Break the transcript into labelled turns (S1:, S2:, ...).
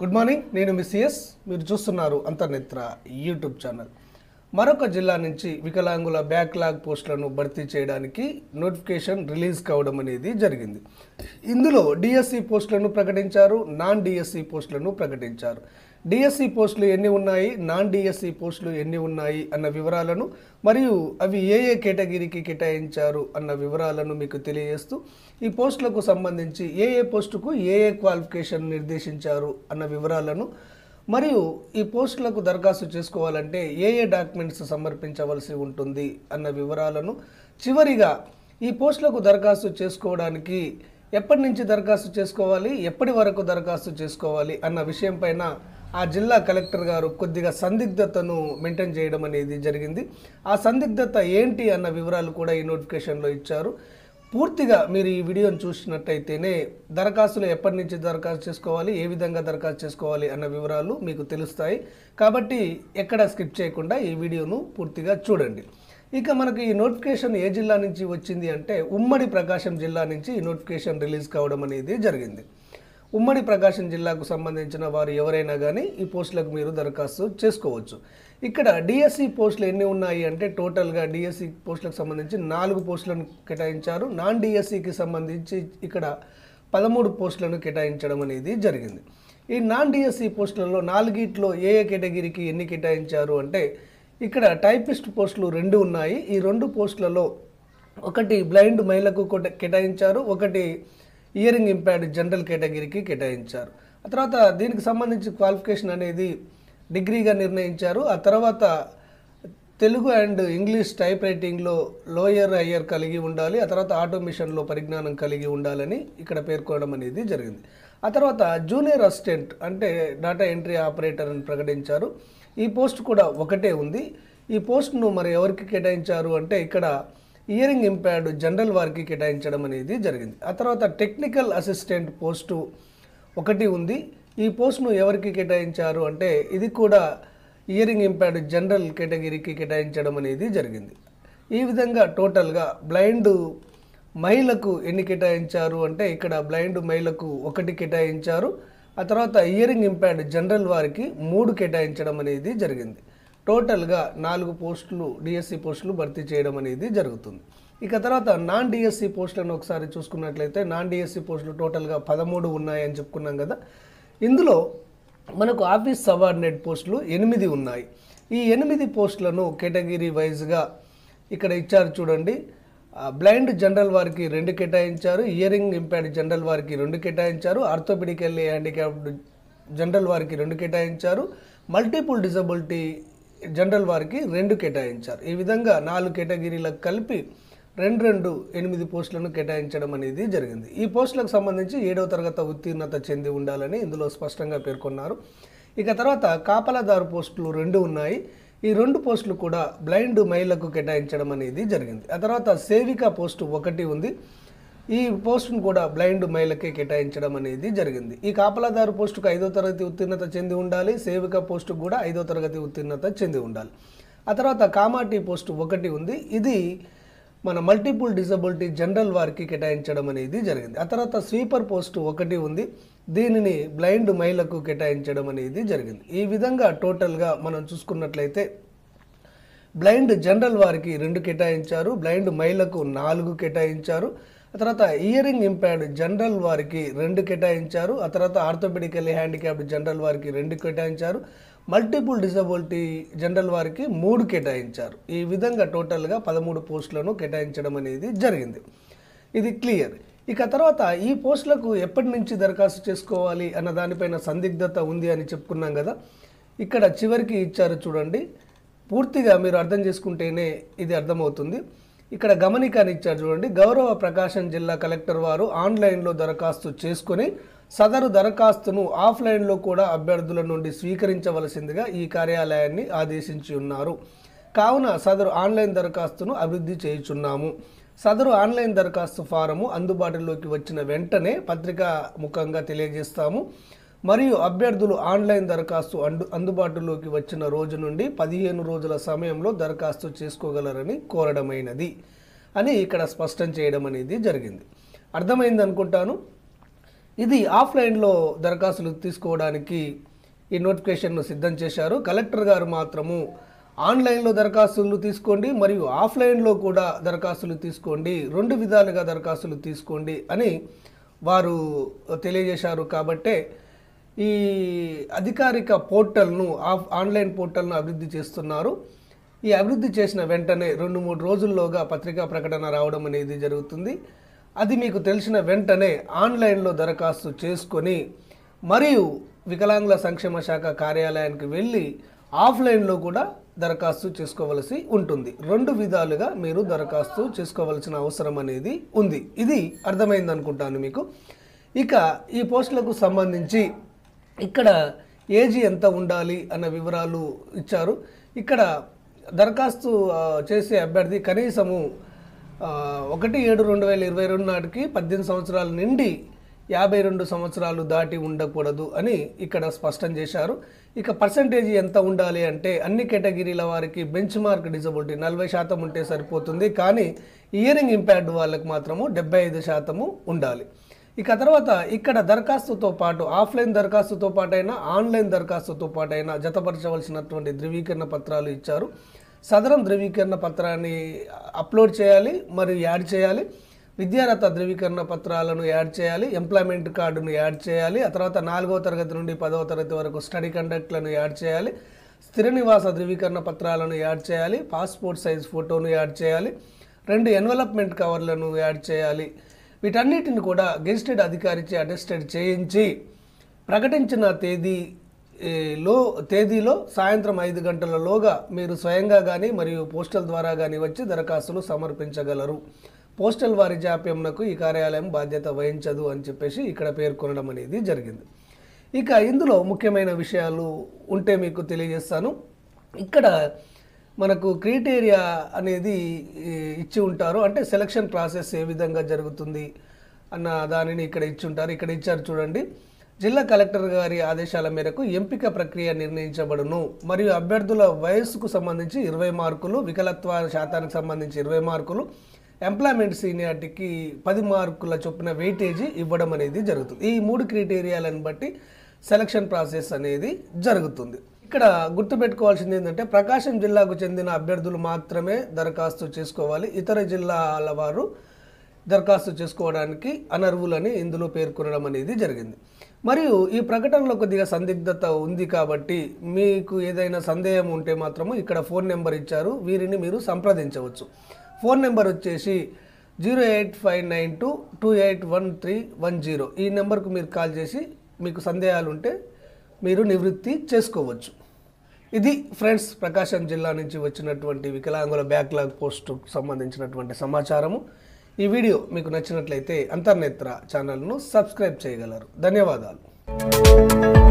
S1: good morning నేను మిస్సిఎస్ మీరు చూస్తున్నారు అంతర్నేత్ర యూట్యూబ్ ఛానల్ మరొక జిల్లా నుంచి వికలాంగుల బ్యాక్లాగ్ పోస్టులను భర్తీ చేయడానికి నోటిఫికేషన్ రిలీజ్ కావడం అనేది జరిగింది ఇందులో డిఎస్సి పోస్టులను ప్రకటించారు నాన్ డిఎస్సి పోస్టులను ప్రకటించారు డిఎస్సి పోస్టులు ఎన్ని ఉన్నాయి నాన్ డిఎస్సి పోస్టులు ఎన్ని ఉన్నాయి అన్న వివరాలను మరియు అవి ఏ ఏ కేటగిరీకి కేటాయించారు అన్న వివరాలను మీకు తెలియజేస్తూ ఈ పోస్టులకు సంబంధించి ఏ ఏ పోస్టుకు ఏ ఏ క్వాలిఫికేషన్ నిర్దేశించారు అన్న వివరాలను మరియు ఈ పోస్టులకు దరఖాస్తు చేసుకోవాలంటే ఏ ఏ డాక్యుమెంట్స్ సమర్పించవలసి ఉంటుంది అన్న వివరాలను చివరిగా ఈ పోస్టులకు దరఖాస్తు చేసుకోవడానికి ఎప్పటి నుంచి దరఖాస్తు చేసుకోవాలి ఎప్పటి వరకు దరఖాస్తు చేసుకోవాలి అన్న విషయంపైన ఆ జిల్లా కలెక్టర్ గారు కొద్దిగా సందిగ్ధతను మెయింటైన్ చేయడం అనేది జరిగింది ఆ సందిగ్ధత ఏంటి అన్న వివరాలు కూడా ఈ నోటిఫికేషన్లో ఇచ్చారు పూర్తిగా మీరు ఈ వీడియోని చూసినట్టయితేనే దరఖాస్తులు ఎప్పటి నుంచి దరఖాస్తు చేసుకోవాలి ఏ విధంగా దరఖాస్తు చేసుకోవాలి అన్న వివరాలు మీకు తెలుస్తాయి కాబట్టి ఎక్కడ స్కిప్ చేయకుండా ఈ వీడియోను పూర్తిగా చూడండి ఇక మనకు ఈ నోటిఫికేషన్ ఏ జిల్లా నుంచి వచ్చింది అంటే ఉమ్మడి ప్రకాశం జిల్లా నుంచి ఈ నోటిఫికేషన్ రిలీజ్ కావడం అనేది జరిగింది ఉమ్మడి ప్రకాశం జిల్లాకు సంబంధించిన వారు ఎవరైనా కానీ ఈ పోస్టులకు మీరు దరఖాస్తు చేసుకోవచ్చు ఇక్కడ డిఎస్సి పోస్టులు ఎన్ని ఉన్నాయి అంటే టోటల్గా డిఎస్సి పోస్టులకు సంబంధించి నాలుగు పోస్టులను కేటాయించారు నాన్ డిఎస్సికి సంబంధించి ఇక్కడ పదమూడు పోస్టులను కేటాయించడం అనేది జరిగింది ఈ నాన్ డిఎస్సి పోస్టులలో నాలుగిట్లో ఏ ఏ కేటగిరీకి ఎన్ని కేటాయించారు అంటే ఇక్కడ టైపిస్ట్ పోస్టులు రెండు ఉన్నాయి ఈ రెండు పోస్టులలో ఒకటి బ్లైండ్ మహిళకు కేటాయించారు ఒకటి ఇయరింగ్ ఇంపార్డ్ జనరల్ కేటగిరీకి కేటాయించారు ఆ తర్వాత దీనికి సంబంధించి క్వాలిఫికేషన్ అనేది డిగ్రీగా నిర్ణయించారు ఆ తర్వాత తెలుగు అండ్ ఇంగ్లీష్ టైప్ రైటింగ్లో లోయర్ అయ్యర్ కలిగి ఉండాలి ఆ తర్వాత ఆటోమేషన్లో పరిజ్ఞానం కలిగి ఉండాలని ఇక్కడ పేర్కొనడం అనేది జరిగింది ఆ తర్వాత జూనియర్ అసిస్టెంట్ అంటే డేటా ఎంట్రీ ఆపరేటర్ అని ప్రకటించారు ఈ పోస్ట్ కూడా ఒకటే ఉంది ఈ పోస్ట్ను మరి ఎవరికి కేటాయించారు అంటే ఇక్కడ ఇయరింగ్ ఇంపైర్డ్ జనరల్ వారికి కేటాయించడం అనేది జరిగింది ఆ తర్వాత టెక్నికల్ అసిస్టెంట్ పోస్టు ఒకటి ఉంది ఈ పోస్ట్ను ఎవరికి కేటాయించారు అంటే ఇది కూడా ఇయరింగ్ ఇంపైర్డ్ జనరల్ కేటగిరీకి కేటాయించడం అనేది జరిగింది ఈ విధంగా టోటల్గా బ్లైండ్ మహిళకు ఎన్ని కేటాయించారు అంటే ఇక్కడ బ్లైండ్ మహిళకు ఒకటి కేటాయించారు ఆ తర్వాత ఇయరింగ్ ఇంపైర్డ్ జనరల్ వారికి మూడు కేటాయించడం అనేది జరిగింది టోటల్గా నాలుగు పోస్టులు డిఎస్సి పోస్టులు భర్తీ చేయడం అనేది జరుగుతుంది ఇక తర్వాత నాన్ డిఎస్సి పోస్టులను ఒకసారి చూసుకున్నట్లయితే నాన్ డిఎస్సి పోస్టులు టోటల్గా పదమూడు ఉన్నాయని చెప్పుకున్నాం కదా ఇందులో మనకు ఆఫీస్ సబార్డినేట్ పోస్టులు ఎనిమిది ఉన్నాయి ఈ ఎనిమిది పోస్టులను కేటగిరీ వైజ్గా ఇక్కడ ఇచ్చారు చూడండి బ్లైండ్ జనరల్ వారికి రెండు కేటాయించారు ఇయరింగ్ ఇంపాక్ట్ జనరల్ వారికి రెండు కేటాయించారు ఆర్థోపెడికల్లీ హ్యాండిక్యాప్డ్ జనరల్ వారికి రెండు కేటాయించారు మల్టిపుల్ డిజబిలిటీ జనరల్ వారికి రెండు కేటాయించారు ఈ విధంగా నాలుగు కేటగిరీలకు కలిపి రెండు రెండు ఎనిమిది పోస్టులను కేటాయించడం అనేది జరిగింది ఈ పోస్టులకు సంబంధించి ఏడవ తరగతి ఉత్తీర్ణత చెంది ఉండాలని ఇందులో స్పష్టంగా పేర్కొన్నారు ఇక తర్వాత కాపలాదారు పోస్టులు రెండు ఉన్నాయి ఈ రెండు పోస్టులు కూడా బ్లైండ్ మహిళలకు కేటాయించడం అనేది జరిగింది ఆ తర్వాత సేవిక పోస్టు ఒకటి ఉంది ఈ పోస్టును కూడా బ్లైండ్ మహిళకే కేటాయించడం అనేది జరిగింది ఈ కాపలాదారు పోస్టుకు ఐదో తరగతి ఉత్తీర్ణత చెంది ఉండాలి సేవిక పోస్టుకు కూడా ఐదో తరగతి ఉత్తీర్ణత చెంది ఉండాలి ఆ తర్వాత కామాటి పోస్టు ఒకటి ఉంది ఇది మన మల్టిపుల్ డిజబిలిటీ జనరల్ వారికి కేటాయించడం అనేది జరిగింది ఆ తర్వాత స్వీపర్ పోస్టు ఒకటి ఉంది దీనిని బ్లైండ్ మహిళకు కేటాయించడం అనేది జరిగింది ఈ విధంగా టోటల్గా మనం చూసుకున్నట్లయితే బ్లైండ్ జనరల్ వారికి రెండు కేటాయించారు బ్లైండ్ మహిళకు నాలుగు కేటాయించారు ఆ తర్వాత ఇయరింగ్ ఇంపైర్డ్ జనరల్ వారికి రెండు కేటాయించారు ఆ తర్వాత ఆర్థోపెడికల్ హ్యాండిక్యాప్డ్ జనరల్ వారికి రెండు కేటాయించారు మల్టిపుల్ డిసబిలిటీ జనరల్ వారికి మూడు కేటాయించారు ఈ విధంగా టోటల్గా పదమూడు పోస్టులను కేటాయించడం అనేది జరిగింది ఇది క్లియర్ ఇక తర్వాత ఈ పోస్టులకు ఎప్పటి నుంచి దరఖాస్తు చేసుకోవాలి అన్న దానిపైన సందిగ్ధత ఉంది అని చెప్పుకున్నాం కదా ఇక్కడ చివరికి ఇచ్చారు చూడండి పూర్తిగా మీరు అర్థం చేసుకుంటేనే ఇది అర్థమవుతుంది ఇక్కడ గమనికాన్ని ఇచ్చారు చూడండి గౌరవ ప్రకాశం జిల్లా కలెక్టర్ వారు ఆన్లైన్లో దరఖాస్తు చేసుకుని సదరు దరఖాస్తును ఆఫ్లైన్లో కూడా అభ్యర్థుల నుండి స్వీకరించవలసిందిగా ఈ కార్యాలయాన్ని ఆదేశించి ఉన్నారు కావున సదరు ఆన్లైన్ దరఖాస్తును అభివృద్ధి చేయుచున్నాము సదరు ఆన్లైన్ దరఖాస్తు ఫారము అందుబాటులోకి వచ్చిన వెంటనే పత్రికా ముఖంగా తెలియజేస్తాము మరియు అభ్యర్థులు ఆన్లైన్ దరఖాస్తు అందు అందుబాటులోకి వచ్చిన రోజు నుండి పదిహేను రోజుల సమయంలో దరఖాస్తు చేసుకోగలరని కోరడమైనది అని ఇక్కడ స్పష్టం చేయడం అనేది జరిగింది అర్థమైంది అనుకుంటాను ఇది ఆఫ్లైన్లో దరఖాస్తులు తీసుకోవడానికి ఈ నోటిఫికేషన్ను సిద్ధం చేశారు కలెక్టర్ గారు మాత్రము ఆన్లైన్లో దరఖాస్తులు తీసుకోండి మరియు ఆఫ్లైన్లో కూడా దరఖాస్తులు తీసుకోండి రెండు విధాలుగా దరఖాస్తులు తీసుకోండి అని వారు తెలియజేశారు కాబట్టే ఈ అధికారిక పోర్టల్ను ఆఫ్ ఆన్లైన్ పోర్టల్ను అభివృద్ధి చేస్తున్నారు ఈ అభివృద్ధి చేసిన వెంటనే రెండు మూడు రోజుల్లోగా పత్రికా ప్రకటన రావడం అనేది జరుగుతుంది అది మీకు తెలిసిన వెంటనే ఆన్లైన్లో దరఖాస్తు చేసుకొని మరియు వికలాంగుల సంక్షేమ శాఖ కార్యాలయానికి వెళ్ళి ఆఫ్లైన్లో కూడా దరఖాస్తు చేసుకోవలసి ఉంటుంది రెండు విధాలుగా మీరు దరఖాస్తు చేసుకోవాల్సిన అవసరం అనేది ఉంది ఇది అర్థమైంది అనుకుంటాను మీకు ఇక ఈ పోస్టులకు సంబంధించి ఇక్కడ ఏజ్ ఎంత ఉండాలి అన్న వివరాలు ఇచ్చారు ఇక్కడ దరఖాస్తు చేసే అభ్యర్థి కనీసము ఒకటి ఏడు రెండు వేల ఇరవై రెండు నాటికి పద్దెనిమిది సంవత్సరాల నుండి యాభై రెండు సంవత్సరాలు దాటి ఉండకూడదు అని ఇక్కడ స్పష్టం చేశారు ఇక పర్సంటేజ్ ఎంత ఉండాలి అంటే అన్ని కేటగిరీల వారికి బెంచ్ మార్క్ డిజబిలిటీ నలభై శాతం ఉంటే సరిపోతుంది కానీ ఇయరింగ్ ఇంపాక్ట్ వాళ్ళకి మాత్రము డెబ్బై ఐదు శాతము ఉండాలి ఇక తర్వాత ఇక్కడ దరఖాస్తుతో పాటు ఆఫ్లైన్ దరఖాస్తుతో పాటైనా ఆన్లైన్ దరఖాస్తుతో పాటైనా జతపరచవలసినటువంటి ధృవీకరణ పత్రాలు ఇచ్చారు సదరం ధృవీకరణ పత్రాన్ని అప్లోడ్ చేయాలి మరియు యాడ్ చేయాలి విద్యారత ధృవీకరణ పత్రాలను యాడ్ చేయాలి ఎంప్లాయ్మెంట్ కార్డును యాడ్ చేయాలి ఆ తర్వాత నాలుగవ తరగతి నుండి పదవ తరగతి వరకు స్టడీ కండక్ట్లను యాడ్ చేయాలి స్థిర నివాస ధృవీకరణ పత్రాలను యాడ్ చేయాలి పాస్పోర్ట్ సైజ్ ఫోటోను యాడ్ చేయాలి రెండు ఎన్వలప్మెంట్ కవర్లను యాడ్ చేయాలి వీటన్నిటిని కూడా గెజిటెడ్ అధికారిచే అటెస్టెడ్ చేయించి ప్రకటించిన తేదీ లో తేదీలో సాయంత్రం ఐదు గంటలలోగా మీరు స్వయంగా కానీ మరియు పోస్టల్ ద్వారా కానీ వచ్చి దరఖాస్తులు సమర్పించగలరు పోస్టల్ వారి జాప్యంనకు ఈ కార్యాలయం బాధ్యత వహించదు అని చెప్పేసి ఇక్కడ పేర్కొనడం అనేది జరిగింది ఇక ఇందులో ముఖ్యమైన విషయాలు ఉంటే మీకు తెలియజేస్తాను ఇక్కడ మనకు క్రైటీరియా అనేది ఇచ్చి ఉంటారు అంటే సెలక్షన్ ప్రాసెస్ ఏ విధంగా జరుగుతుంది అన్న దానిని ఇక్కడ ఇచ్చి ఉంటారు ఇక్కడ ఇచ్చారు చూడండి జిల్లా కలెక్టర్ గారి ఆదేశాల మేరకు ఎంపిక ప్రక్రియ నిర్ణయించబడును మరియు అభ్యర్థుల వయస్సుకు సంబంధించి ఇరవై మార్కులు వికలత్వ శాతానికి సంబంధించి ఇరవై మార్కులు ఎంప్లాయ్మెంట్ సీనియారిటీకి పది మార్కుల చొప్పున వెయిటేజీ ఇవ్వడం అనేది జరుగుతుంది ఈ మూడు క్రైటీరియాలను బట్టి సెలక్షన్ ప్రాసెస్ అనేది జరుగుతుంది ఇక్కడ గుర్తుపెట్టుకోవాల్సింది ఏంటంటే ప్రకాశం జిల్లాకు చెందిన అభ్యర్థులు మాత్రమే దరఖాస్తు చేసుకోవాలి ఇతర జిల్లాల వారు దరఖాస్తు చేసుకోవడానికి అనర్హులని ఇందులో పేర్కొనడం అనేది జరిగింది మరియు ఈ ప్రకటనలో కొద్దిగా సందిగ్ధత ఉంది కాబట్టి మీకు ఏదైనా సందేహం ఉంటే మాత్రము ఇక్కడ ఫోన్ నెంబర్ ఇచ్చారు వీరిని మీరు సంప్రదించవచ్చు ఫోన్ నెంబర్ వచ్చేసి zero eight five nine two two eight one three one zero ఈ నెంబర్కు మీరు కాల్ చేసి మీకు సందేహాలు ఉంటే మీరు నివృత్తి చేసుకోవచ్చు ఇది ఫ్రెండ్స్ ప్రకాశం జిల్లా నుంచి వచ్చినటువంటి వికలాంగుల బ్యాక్లాగ్ పోస్టుకు సంబంధించినటువంటి సమాచారము ఈ వీడియో మీకు నచ్చినట్లయితే అంతర్నేత్ర ఛానల్ను సబ్స్క్రైబ్ చేయగలరు ధన్యవాదాలు